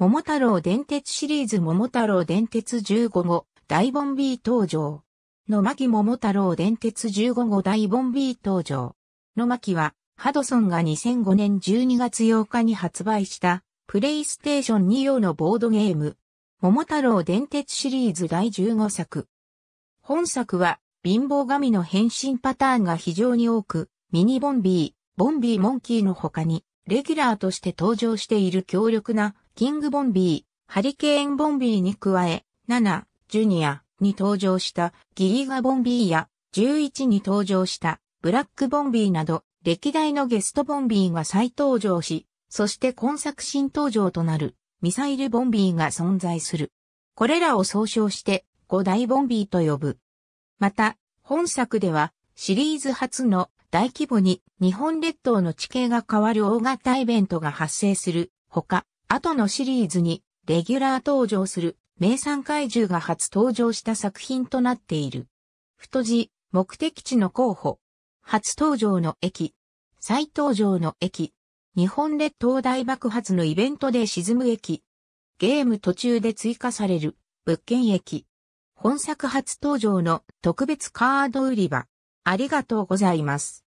桃太郎電鉄シリーズ桃太郎電鉄15号大ボンビー登場。野巻桃太郎電鉄15号大ボンビー登場。野巻はハドソンが2005年12月8日に発売したプレイステーション2用のボードゲーム。桃太郎電鉄シリーズ第15作。本作は貧乏神の変身パターンが非常に多く、ミニボンビー、ボンビーモンキーの他にレギュラーとして登場している強力なキング・ボンビー、ハリケーン・ボンビーに加え、7、ジュニアに登場したギリガ・ボンビーや11に登場したブラック・ボンビーなど、歴代のゲストボンビーが再登場し、そして今作新登場となるミサイルボンビーが存在する。これらを総称して5大ボンビーと呼ぶ。また、本作ではシリーズ初の大規模に日本列島の地形が変わる大型イベントが発生するほか、後のシリーズにレギュラー登場する名産怪獣が初登場した作品となっている。太字、目的地の候補。初登場の駅。再登場の駅。日本列島大爆発のイベントで沈む駅。ゲーム途中で追加される物件駅。本作初登場の特別カード売り場。ありがとうございます。